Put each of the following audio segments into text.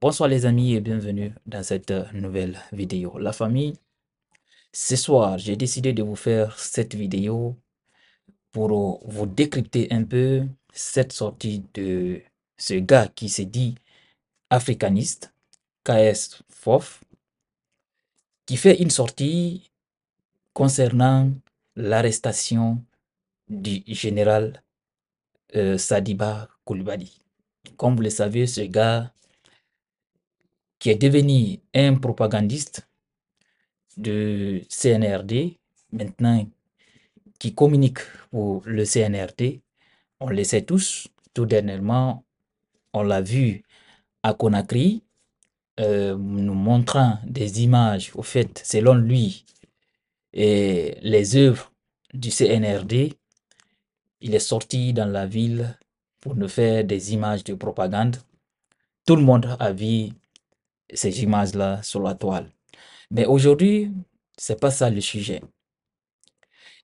Bonsoir les amis et bienvenue dans cette euh, nouvelle vidéo. La famille, ce soir, j'ai décidé de vous faire cette vidéo pour euh, vous décrypter un peu cette sortie de ce gars qui s'est dit africaniste, KS Fof, qui fait une sortie concernant l'arrestation du général euh, Sadiba Koulibaly. Comme vous le savez, ce gars qui est devenu un propagandiste du CNRD, maintenant qui communique pour le CNRD. On le sait tous. Tout dernièrement, on l'a vu à Conakry, euh, nous montrant des images, au fait, selon lui, et les œuvres du CNRD. Il est sorti dans la ville pour nous faire des images de propagande. Tout le monde a vu ces images-là sur la toile. Mais aujourd'hui, c'est pas ça le sujet.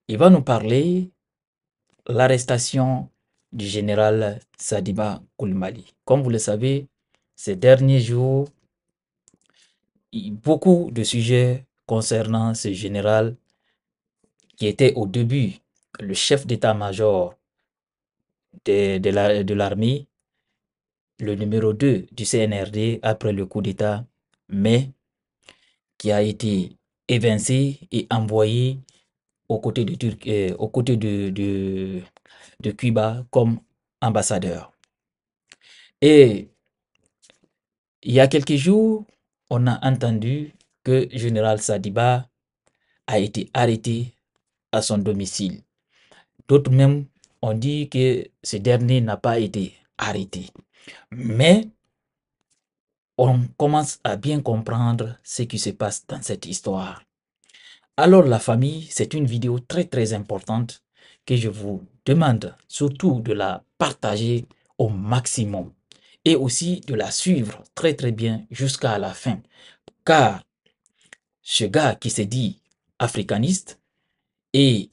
Il va nous parler l'arrestation du général Sadiba Koulmali. Comme vous le savez, ces derniers jours, beaucoup de sujets concernant ce général qui était au début le chef d'état-major de, de l'armée, le numéro 2 du CNRD après le coup d'État, mais qui a été évincé et envoyé aux côtés euh, de, Cuba comme ambassadeur. Et il y a quelques jours, on a entendu que général Sadiba a été arrêté à son domicile. D'autres même ont dit que ce dernier n'a pas été arrêté. Mais on commence à bien comprendre ce qui se passe dans cette histoire. Alors la famille, c'est une vidéo très très importante que je vous demande surtout de la partager au maximum et aussi de la suivre très très bien jusqu'à la fin. Car ce gars qui se dit africaniste et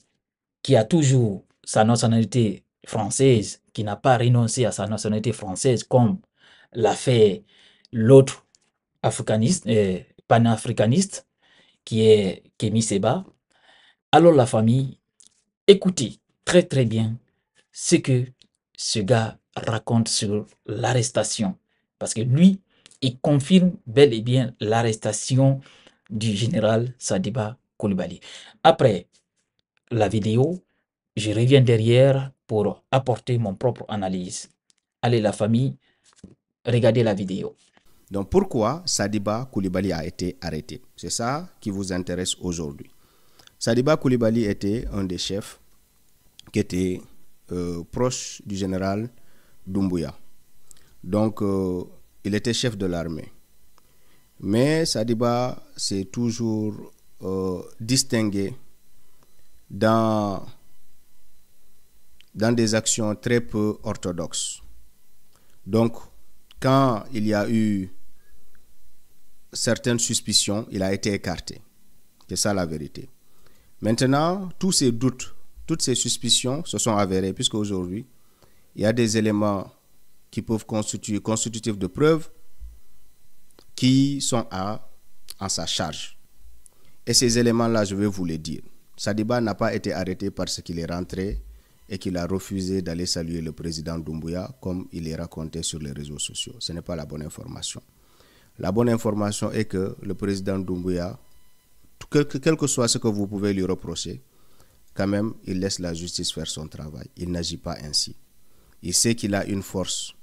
qui a toujours sa nationalité française qui n'a pas renoncé à sa nationalité française comme l'a fait l'autre africaniste, euh, panafricaniste, qui est Kémy Seba. Alors la famille, écoutez très très bien ce que ce gars raconte sur l'arrestation. Parce que lui, il confirme bel et bien l'arrestation du général Sadiba Koulibaly. Après la vidéo, je reviens derrière pour apporter mon propre analyse. Allez la famille, regardez la vidéo. Donc pourquoi Sadiba Koulibaly a été arrêté C'est ça qui vous intéresse aujourd'hui. Sadiba Koulibaly était un des chefs qui était euh, proche du général Doumbouya. Donc euh, il était chef de l'armée. Mais Sadiba s'est toujours euh, distingué dans dans des actions très peu orthodoxes. Donc, quand il y a eu certaines suspicions, il a été écarté. C'est ça la vérité. Maintenant, tous ces doutes, toutes ces suspicions se sont avérées, puisque aujourd'hui, il y a des éléments qui peuvent constituer constitutifs de preuves qui sont à, en sa charge. Et ces éléments-là, je vais vous les dire. Sadiba n'a pas été arrêté parce qu'il est rentré et qu'il a refusé d'aller saluer le président Doumbouya comme il est raconté sur les réseaux sociaux. Ce n'est pas la bonne information. La bonne information est que le président Doumbouya, quel que soit ce que vous pouvez lui reprocher, quand même, il laisse la justice faire son travail. Il n'agit pas ainsi. Il sait qu'il a une force,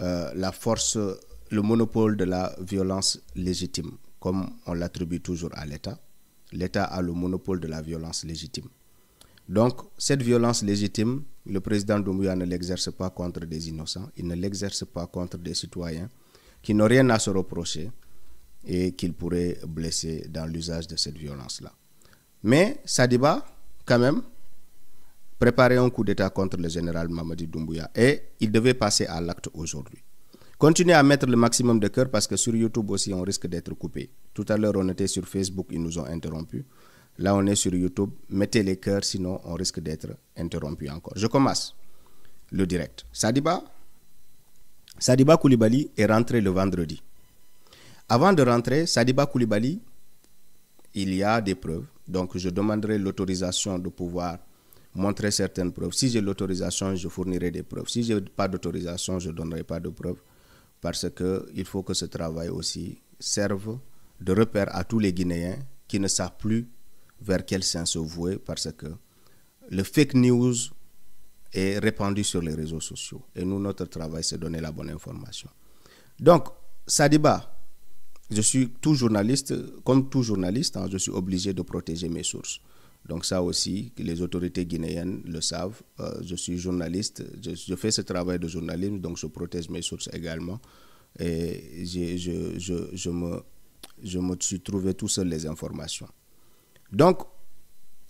euh, la force, le monopole de la violence légitime, comme on l'attribue toujours à l'État. L'État a le monopole de la violence légitime. Donc, cette violence légitime, le président Doumbouya ne l'exerce pas contre des innocents, il ne l'exerce pas contre des citoyens qui n'ont rien à se reprocher et qu'il pourrait blesser dans l'usage de cette violence-là. Mais Sadiba, quand même, préparait un coup d'État contre le général Mamadi Doumbouya et il devait passer à l'acte aujourd'hui. Continuez à mettre le maximum de cœur parce que sur YouTube aussi, on risque d'être coupé. Tout à l'heure, on était sur Facebook, ils nous ont interrompus. Là, on est sur YouTube. Mettez les cœurs, sinon on risque d'être interrompu encore. Je commence le direct. Sadiba, Sadiba Koulibaly est rentré le vendredi. Avant de rentrer, Sadiba Koulibaly, il y a des preuves. Donc, je demanderai l'autorisation de pouvoir montrer certaines preuves. Si j'ai l'autorisation, je fournirai des preuves. Si je n'ai pas d'autorisation, je ne donnerai pas de preuves. Parce qu'il faut que ce travail aussi serve de repère à tous les Guinéens qui ne savent plus vers quel sens se vouer parce que le fake news est répandu sur les réseaux sociaux. Et nous, notre travail, c'est donner la bonne information. Donc, ça débat. je suis tout journaliste, comme tout journaliste, hein, je suis obligé de protéger mes sources. Donc ça aussi, les autorités guinéennes le savent. Euh, je suis journaliste, je, fais ce travail de journalisme, donc je protège mes sources également. Et je, me, je me suis trouvé tout seul les informations. Donc,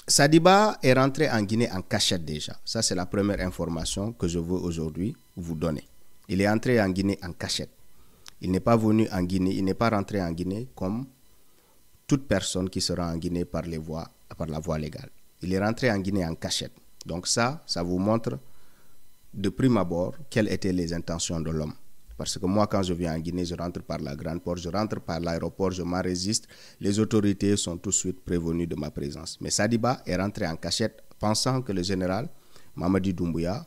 Sadiba est rentré en Guinée en cachette déjà. Ça, c'est la première information que je veux aujourd'hui vous donner. Il est entré en Guinée en cachette. Il n'est pas venu en Guinée, il n'est pas rentré en Guinée comme toute personne qui sera en Guinée par, les voies, par la voie légale. Il est rentré en Guinée en cachette. Donc ça, ça vous montre de prime abord quelles étaient les intentions de l'homme. Parce que moi, quand je viens en Guinée, je rentre par la grande porte, je rentre par l'aéroport, je m'en résiste. Les autorités sont tout de suite prévenues de ma présence. Mais Sadiba est rentré en cachette pensant que le général Mamadi Doumbouya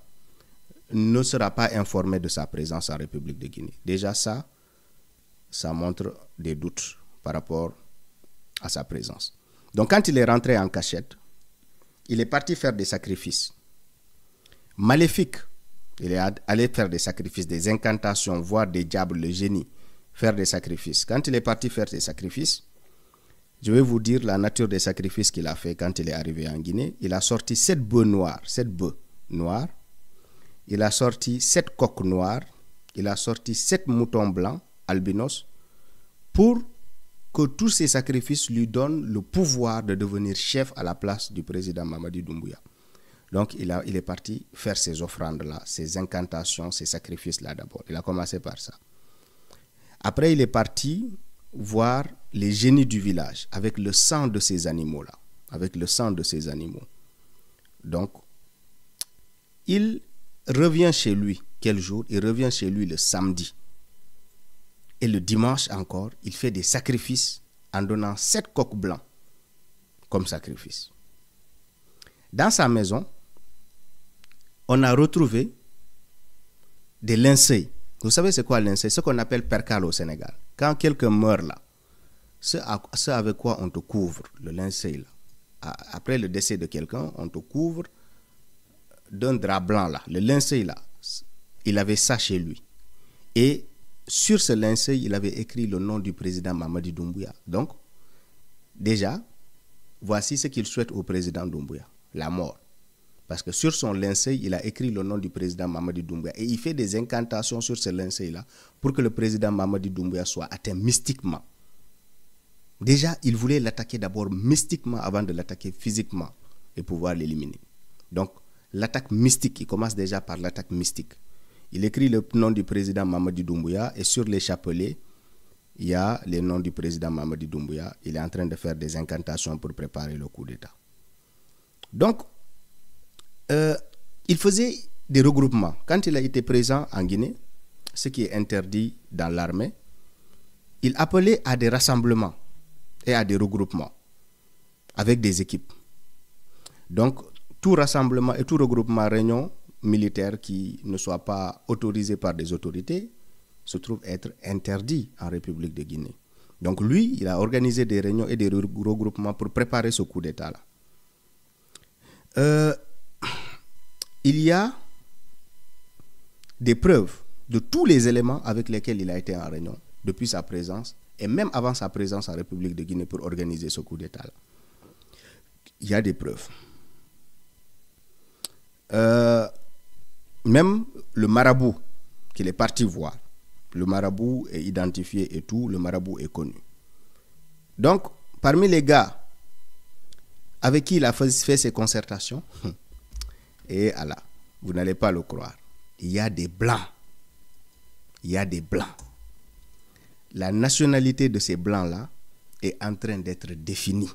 ne sera pas informé de sa présence en République de Guinée. Déjà ça, ça montre des doutes par rapport à sa présence. Donc quand il est rentré en cachette, il est parti faire des sacrifices maléfiques il est allé faire des sacrifices, des incantations, voir des diables, le génie, faire des sacrifices. Quand il est parti faire ses sacrifices, je vais vous dire la nature des sacrifices qu'il a fait quand il est arrivé en Guinée. Il a sorti sept bœufs noirs, sept bœufs noirs. Il a sorti sept coques noires. Il a sorti sept moutons blancs, albinos, pour que tous ces sacrifices lui donnent le pouvoir de devenir chef à la place du président Mamadi Doumbouya. Donc il, a, il est parti faire ses offrandes-là, ses incantations, ces sacrifices-là d'abord. Il a commencé par ça. Après, il est parti voir les génies du village avec le sang de ces animaux-là, avec le sang de ces animaux. Donc, il revient chez lui. Quel jour Il revient chez lui le samedi. Et le dimanche encore, il fait des sacrifices en donnant sept coqs blancs comme sacrifice. Dans sa maison, on a retrouvé des linceuls. Vous savez c'est quoi Ce qu'on appelle percale au Sénégal. Quand quelqu'un meurt là, ce, avec quoi on te couvre, le linceul. là. Après le décès de quelqu'un, on te couvre d'un drap blanc là. Le linceul là, il avait ça chez lui. Et sur ce linceul, il avait écrit le nom du président Mamadi Doumbouya. Donc, déjà, voici ce qu'il souhaite au président Doumbouya, la mort. Parce que sur son linceul, il a écrit le nom du président Mamadi Doumbouya. Et il fait des incantations sur ce linceul-là pour que le président Mamadi Doumbouya soit atteint mystiquement. Déjà, il voulait l'attaquer d'abord mystiquement avant de l'attaquer physiquement et pouvoir l'éliminer. Donc, l'attaque mystique, il commence déjà par l'attaque mystique. Il écrit le nom du président Mamadi Doumbouya et sur les chapelets, il y a le nom du président Mamadi Doumbouya. Il est en train de faire des incantations pour préparer le coup d'État. Donc, euh, il faisait des regroupements. Quand il a été présent en Guinée, ce qui est interdit dans l'armée, il appelait à des rassemblements et à des regroupements avec des équipes. Donc, tout rassemblement et tout regroupement réunion militaire qui ne soit pas autorisé par des autorités se trouve être interdit en République de Guinée. Donc lui, il a organisé des réunions et des regroupements pour préparer ce coup d'État-là. Euh, il y a des preuves de tous les éléments avec lesquels il a été en réunion depuis sa présence et même avant sa présence en République de Guinée pour organiser ce coup détat Il y a des preuves. Euh, même le marabout qu'il est parti voir, le marabout est identifié et tout, le marabout est connu. Donc, parmi les gars avec qui il a fait ses concertations, hum, et Allah. Vous n'allez pas le croire. Il y a des blancs. Il y a des blancs. La nationalité de ces blancs-là est en train d'être définie.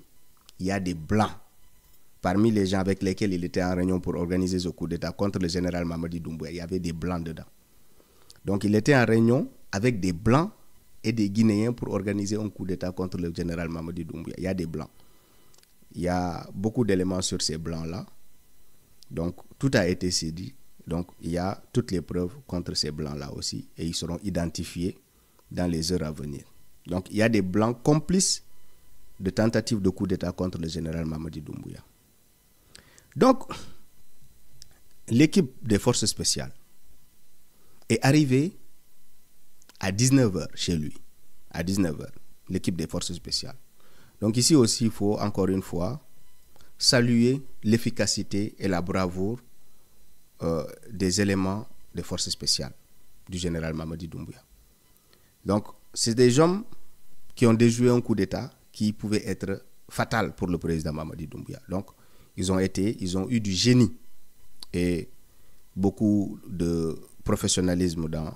Il y a des blancs parmi les gens avec lesquels il était en réunion pour organiser ce coup d'État contre le général Mamadi Doumbouya, il y avait des Blancs dedans. Donc il était en réunion avec des Blancs et des Guinéens pour organiser un coup d'État contre le général Mamadi Doumbouya. Il y a des Blancs. Il y a beaucoup d'éléments sur ces Blancs-là. Donc, tout a été saisi. Donc, il y a toutes les preuves contre ces blancs-là aussi, et ils seront identifiés dans les heures à venir. Donc, il y a des blancs complices de tentatives de coup d'État contre le général Mamadi Doumbouya. Donc, l'équipe des forces spéciales est arrivée à 19h chez lui. À 19h, l'équipe des forces spéciales. Donc ici aussi, il faut encore une fois saluer l'efficacité et la bravoure euh, des éléments des forces spéciales du général Mamadi Doumbouya. Donc, c'est des hommes qui ont déjoué un coup d'État qui pouvait être fatal pour le président Mamadi Doumbouya. Donc, ils ont été, ils ont eu du génie et beaucoup de professionnalisme dans,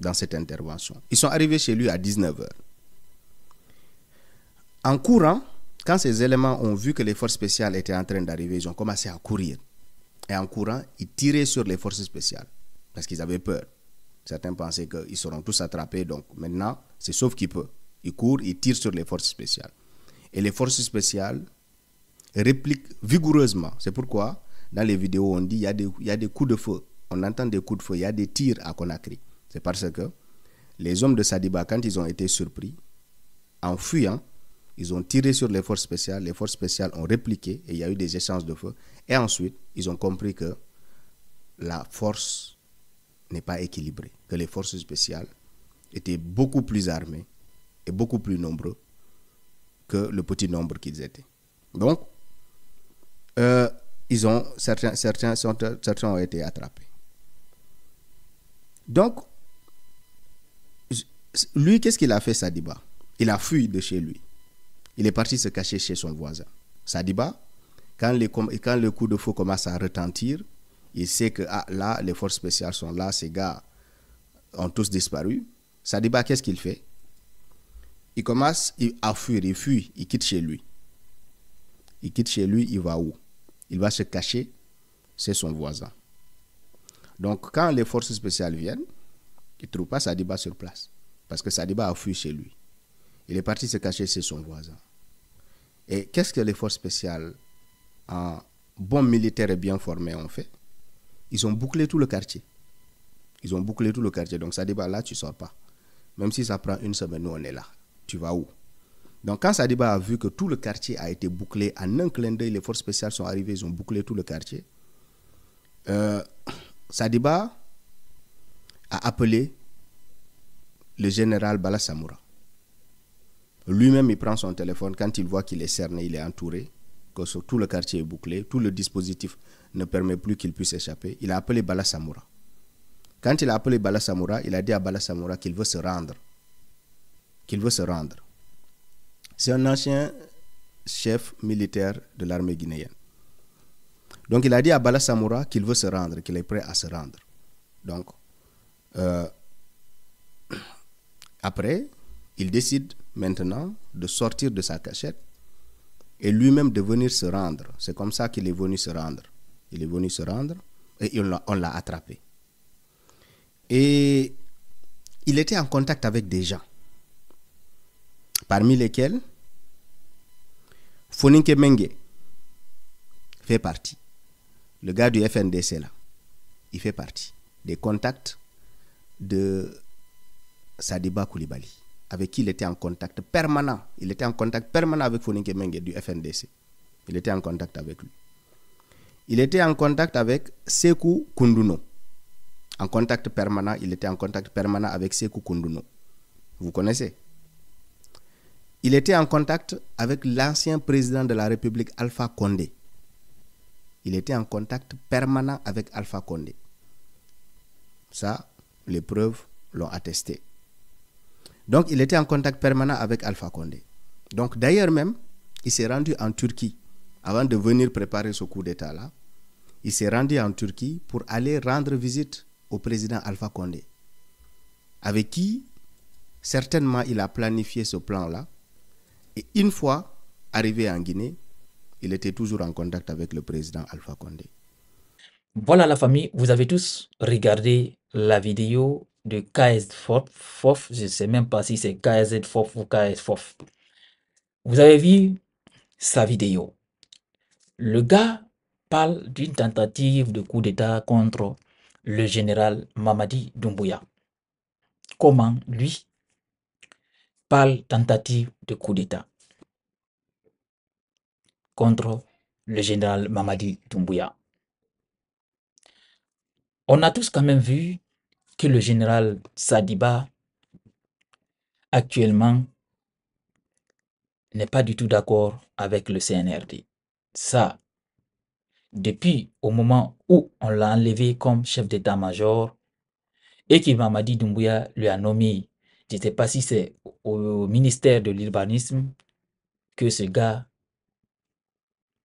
dans cette intervention. Ils sont arrivés chez lui à 19h. En courant, quand ces éléments ont vu que les forces spéciales étaient en train d'arriver, ils ont commencé à courir. Et en courant, ils tiraient sur les forces spéciales parce qu'ils avaient peur. Certains pensaient qu'ils seront tous attrapés. Donc maintenant, c'est sauf qui peut. Ils courent, ils tirent sur les forces spéciales. Et les forces spéciales répliquent vigoureusement. C'est pourquoi, dans les vidéos, on dit qu'il y, a y a des coups de feu. On entend des coups de feu. Il y a des tirs à Conakry. C'est parce que les hommes de Sadiba, quand ils ont été surpris, en fuyant, ils ont tiré sur les forces spéciales, les forces spéciales ont répliqué et il y a eu des échanges de feu. Et ensuite, ils ont compris que la force n'est pas équilibrée, que les forces spéciales étaient beaucoup plus armées et beaucoup plus nombreux que le petit nombre qu'ils étaient. Donc, euh, ils ont, certains, certains, certains ont été attrapés. Donc, lui, qu'est-ce qu'il a fait, Sadiba Il a fui de chez lui. Il est parti se cacher chez son voisin. Sadiba, quand, les, quand le coup de feu commence à retentir, il sait que ah, là, les forces spéciales sont là, ces gars ont tous disparu. Sadiba, qu'est-ce qu'il fait Il commence à fuir, il fuit, il quitte chez lui. Il quitte chez lui, il va où Il va se cacher, c'est son voisin. Donc, quand les forces spéciales viennent, il ne trouve pas Sadiba sur place. Parce que Sadiba a fui chez lui. Il est parti se cacher chez son voisin. Et qu'est-ce que les forces spéciales, en bons militaires et bien formés, ont fait Ils ont bouclé tout le quartier. Ils ont bouclé tout le quartier. Donc Sadiba, là, tu ne sors pas. Même si ça prend une semaine, nous, on est là. Tu vas où donc quand Sadiba a vu que tout le quartier a été bouclé, en un clin d'œil, les forces spéciales sont arrivées, ils ont bouclé tout le quartier. Euh, Sadiba a appelé le général Bala Samoura. Lui-même, il prend son téléphone. Quand il voit qu'il est cerné, il est entouré, que tout le quartier est bouclé, tout le dispositif ne permet plus qu'il puisse échapper. Il a appelé Bala Samoura. Quand il a appelé Bala il a dit à Bala qu'il veut se rendre. Qu'il veut se rendre. C'est un ancien chef militaire de l'armée guinéenne. Donc il a dit à Bala qu'il veut se rendre, qu'il est prêt à se rendre. Donc, euh, après, il décide maintenant de sortir de sa cachette et lui-même de venir se rendre. C'est comme ça qu'il est venu se rendre. Il est venu se rendre et on l'a attrapé. Et il était en contact avec des gens, parmi lesquels Foninke Menge fait partie. Le gars du FNDC là, il fait partie des contacts de Sadiba Koulibaly avec qui il était en contact permanent. Il était en contact permanent avec Founike Menge du FNDC. Il était en contact avec lui. Il était en contact avec Sekou Kunduno. En contact permanent, il était en contact permanent avec Sekou Kunduno. Vous connaissez Il était en contact avec l'ancien président de la République, Alpha Condé. Il était en contact permanent avec Alpha Condé. Ça, les preuves l'ont attesté. Donc, il était en contact permanent avec Alpha Condé. Donc, d'ailleurs même, il s'est rendu en Turquie avant de venir préparer ce coup d'État-là. Il s'est rendu en Turquie pour aller rendre visite au président Alpha Condé, avec qui, certainement, il a planifié ce plan-là. Et une fois arrivé en Guinée, il était toujours en contact avec le président Alpha Condé. Voilà la famille, vous avez tous regardé la vidéo de kz FOF. Je ne sais même pas si c'est KZ ou kz Vous avez vu sa vidéo. Le gars parle d'une tentative de coup d'État contre le général Mamadi Doumbouya. Comment lui parle tentative de coup d'État contre le général Mamadi Doumbouya. On a tous quand même vu que le général Sadiba, actuellement, n'est pas du tout d'accord avec le CNRD. Ça, depuis au moment où on l'a enlevé comme chef d'état-major et que Mamadi Doumbouya lui a nommé, je ne sais pas si c'est au ministère de l'urbanisme que ce gars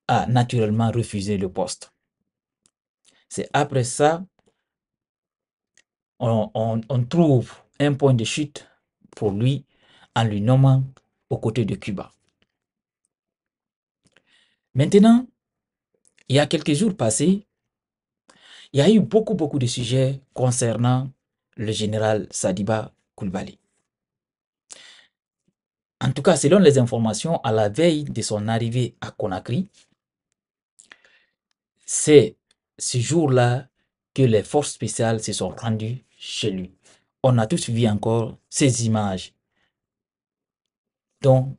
a naturellement refusé le poste. C'est après ça on, trouve un point de chute pour lui en lui nommant aux côtés de Cuba. Maintenant, il y a quelques jours passés, il y a eu beaucoup, beaucoup de sujets concernant le général Sadiba Koulbali. En tout cas, selon les informations, à la veille de son arrivée à Conakry, c'est ce jour-là que les forces spéciales se sont rendues chez lui. On a tous vu encore ces images dont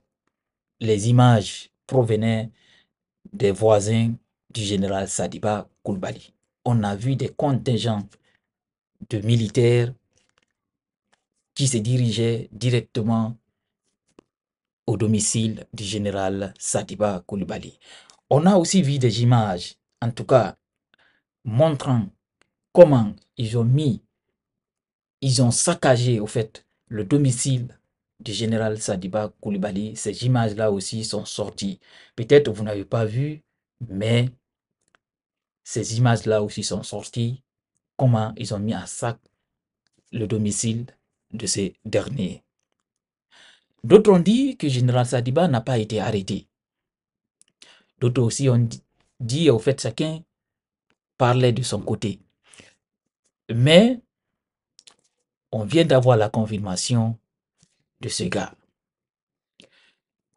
les images provenaient des voisins du général Sadiba Koulibaly. On a vu des contingents de militaires qui se dirigeaient directement au domicile du général Sadiba Koulibaly. On a aussi vu des images, en tout cas, montrant comment ils ont mis ils ont saccagé, au fait, le domicile du général Sadiba Koulibaly. Ces images-là aussi sont sorties. Peut-être vous n'avez pas vu, mais ces images-là aussi sont sorties. Comment ils ont mis à sac le domicile de ces derniers. D'autres ont dit que général Sadiba n'a pas été arrêté. D'autres aussi ont dit, au fait, chacun parlait de son côté. Mais on vient d'avoir la confirmation de ce gars.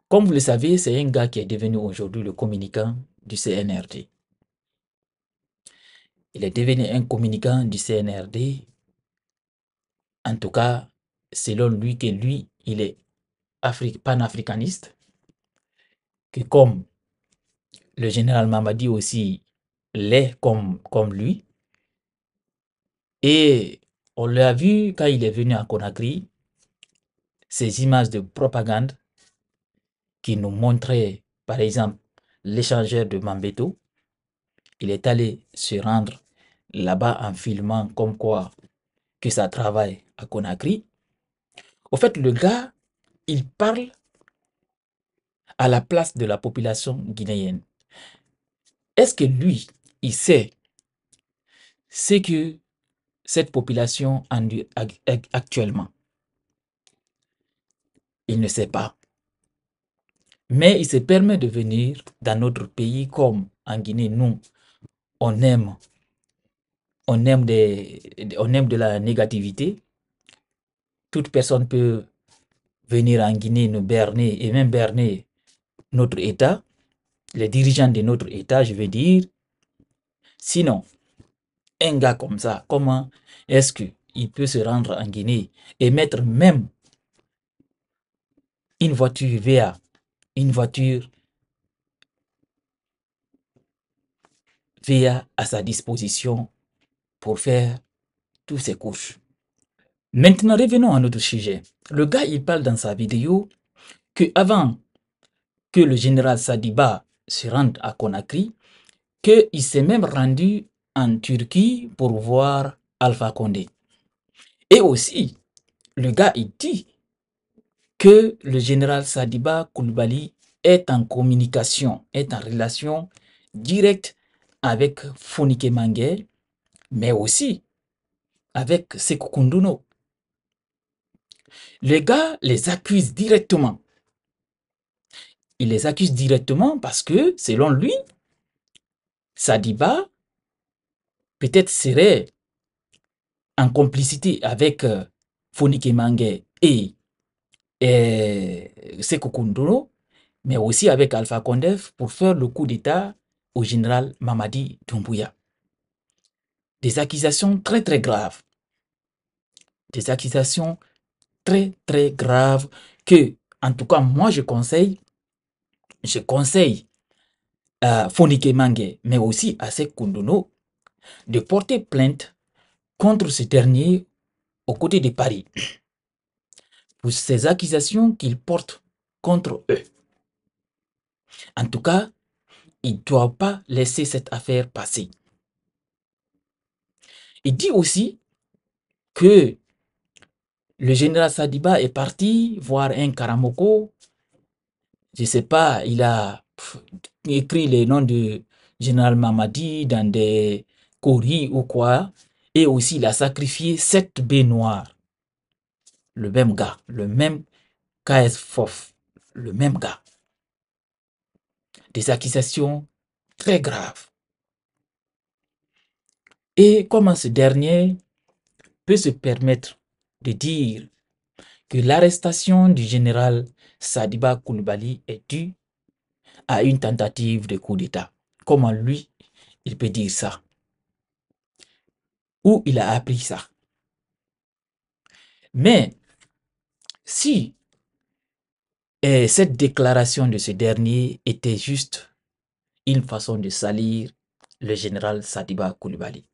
Comme vous le savez, c'est un gars qui est devenu aujourd'hui le communicant du CNRD. Il est devenu un communicant du CNRD. En tout cas, selon lui que lui, il est panafricaniste. Que comme le général Mamadi aussi l'est comme, comme lui. Et on l'a vu quand il est venu à Conakry, ces images de propagande qui nous montraient, par exemple, l'échangeur de Mambeto. Il est allé se rendre là-bas en filmant comme quoi que ça travaille à Conakry. Au fait, le gars, il parle à la place de la population guinéenne. Est-ce que lui, il sait ce que cette population actuellement Il ne sait pas. Mais il se permet de venir dans notre pays comme en Guinée, nous, on aime, on aime, des, on aime de la négativité. Toute personne peut venir en Guinée nous berner et même berner notre État, les dirigeants de notre État, je veux dire. Sinon, un gars comme ça, comment est-ce qu'il peut se rendre en Guinée et mettre même une voiture VA, une voiture VA à sa disposition pour faire tous ses couches. Maintenant, revenons à notre sujet. Le gars, il parle dans sa vidéo que avant que le général Sadiba se rende à Conakry, qu'il s'est même rendu en Turquie pour voir Alpha Condé. Et aussi, le gars, il dit que le général Sadiba Koulibaly est en communication, est en relation directe avec Fonike Mangue, mais aussi avec Sekou Kunduno. le gars les accuse directement. Il les accuse directement parce que, selon lui, Sadiba peut-être serait en complicité avec Fonike euh, Mange et, euh, Sekou mais aussi avec Alpha Condé pour faire le coup d'État au général Mamadi Doumbouya. Des accusations très très graves. Des accusations très très graves que, en tout cas, moi je conseille, je conseille à Fonike Mange, mais aussi à Seko de porter plainte contre ce dernier aux côtés de Paris pour ces accusations qu'il porte contre eux. En tout cas, il ne doit pas laisser cette affaire passer. Il dit aussi que le général Sadiba est parti voir un Karamoko. Je ne sais pas, il a écrit les noms de général Mamadi dans des ou quoi, et aussi il a sacrifié sept baignoires. Le même gars, le même KS Fof, le même gars. Des accusations très graves. Et comment ce dernier peut se permettre de dire que l'arrestation du général Sadiba Koulibaly est due à une tentative de coup d'État. Comment lui, il peut dire ça où il a appris ça. Mais si cette déclaration de ce dernier était juste une façon de salir le général Sadiba Koulibaly.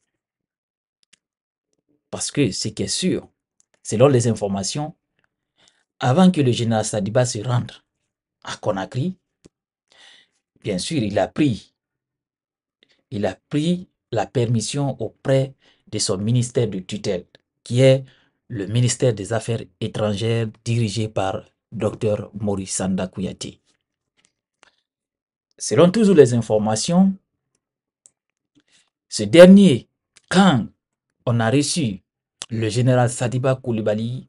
Parce que ce qui est sûr, selon les informations, avant que le général Sadiba se rende à Conakry, bien sûr, il a pris, il a pris la permission auprès de son ministère de tutelle, qui est le ministère des Affaires étrangères dirigé par Dr Maurice Sanda Selon toujours les informations, ce dernier, quand on a reçu le général Sadiba Koulibaly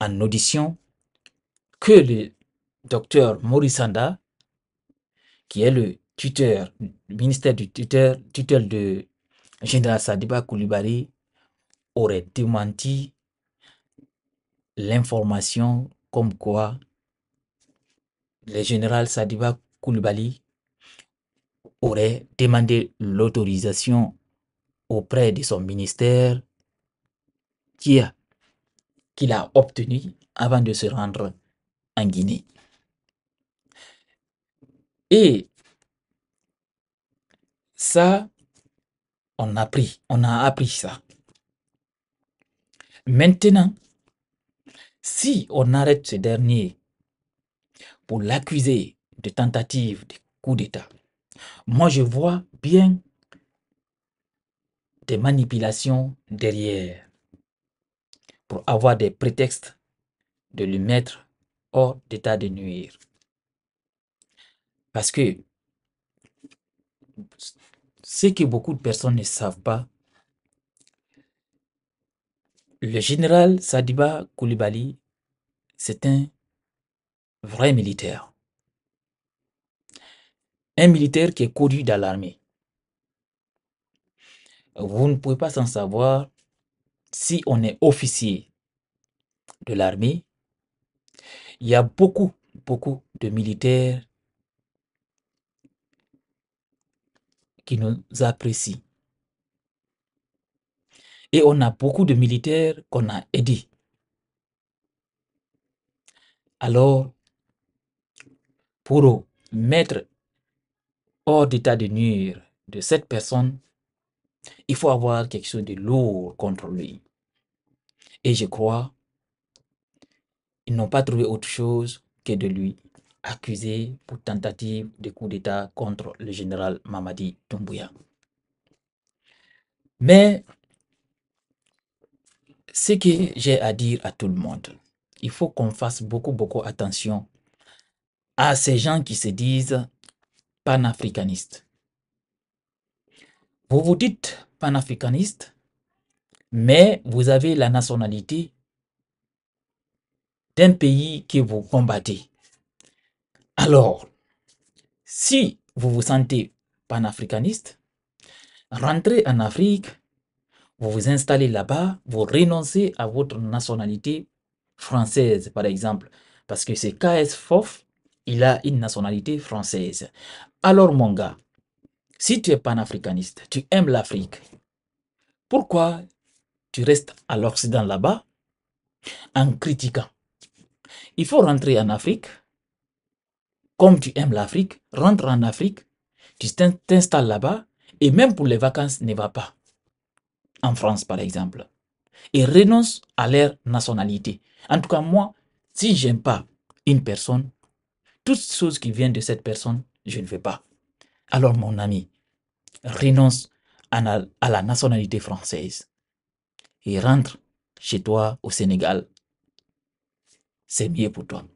en audition, que le docteur Maurice Sanda, qui est le tuteur, ministère du tuteur, tutelle de Général Sadiba Koulibaly aurait démenti l'information comme quoi le général Sadiba Koulibaly aurait demandé l'autorisation auprès de son ministère qu'il a obtenu avant de se rendre en Guinée. Et ça, on a appris, on a appris ça. Maintenant, si on arrête ce dernier pour l'accuser de tentative de coup d'État, moi je vois bien des manipulations derrière pour avoir des prétextes de le mettre hors d'état de nuire. Parce que ce que beaucoup de personnes ne savent pas, le général Sadiba Koulibaly, c'est un vrai militaire. Un militaire qui est connu dans l'armée. Vous ne pouvez pas s'en savoir si on est officier de l'armée. Il y a beaucoup, beaucoup de militaires qui nous apprécie Et on a beaucoup de militaires qu'on a aidés. Alors, pour mettre hors d'état de nuire de cette personne, il faut avoir quelque chose de lourd contre lui. Et je crois, ils n'ont pas trouvé autre chose que de lui accusé pour tentative de coup d'État contre le général Mamadi Doumbouya. Mais ce que j'ai à dire à tout le monde, il faut qu'on fasse beaucoup, beaucoup attention à ces gens qui se disent panafricanistes. Vous vous dites panafricaniste, mais vous avez la nationalité d'un pays que vous combattez. Alors, si vous vous sentez panafricaniste, rentrez en Afrique, vous vous installez là-bas, vous renoncez à votre nationalité française, par exemple, parce que c'est KS Fof, il a une nationalité française. Alors, mon gars, si tu es panafricaniste, tu aimes l'Afrique, pourquoi tu restes à l'Occident là-bas en critiquant Il faut rentrer en Afrique, comme tu aimes l'Afrique, rentre en Afrique, tu t'installes là-bas, et même pour les vacances, ne va pas. En France, par exemple. Et renonce à leur nationalité. En tout cas, moi, si je n'aime pas une personne, toutes choses qui viennent de cette personne, je ne vais pas. Alors, mon ami, renonce à la nationalité française et rentre chez toi au Sénégal. C'est mieux pour toi.